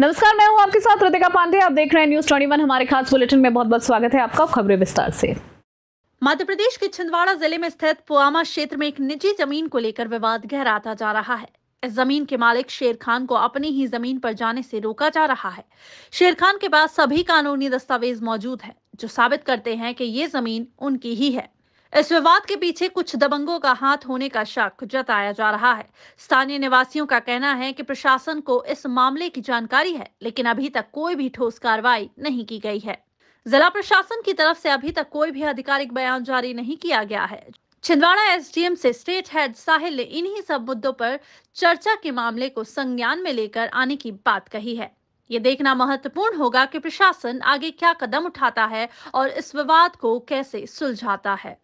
नमस्कार मैं हूं आपके साथ रतिका पांडे आप देख रहे हैं न्यूज ट्वेंटी हमारे खास बुलेटिन में बहुत बहुत स्वागत है आपका खबरें विस्तार से मध्य प्रदेश के छिंदवाड़ा जिले में स्थित पुआमा क्षेत्र में एक निजी जमीन को लेकर विवाद गहराता जा रहा है इस जमीन के मालिक शेर खान को अपनी ही जमीन पर जाने से रोका जा रहा है शेर खान के पास सभी कानूनी दस्तावेज मौजूद है जो साबित करते हैं कि ये जमीन उनकी ही है इस विवाद के पीछे कुछ दबंगों का हाथ होने का शक जताया जा रहा है स्थानीय निवासियों का कहना है कि प्रशासन को इस मामले की जानकारी है लेकिन अभी तक कोई भी ठोस कार्रवाई नहीं की गई है जिला प्रशासन की तरफ से अभी तक कोई भी आधिकारिक बयान जारी नहीं किया गया है छिंदवाड़ा एसडीएम से स्टेट हेड साहिल ने इन्हीं सब मुद्दों पर चर्चा के मामले को संज्ञान में लेकर आने की बात कही है ये देखना महत्वपूर्ण होगा कि प्रशासन आगे क्या कदम उठाता है और इस विवाद को कैसे सुलझाता है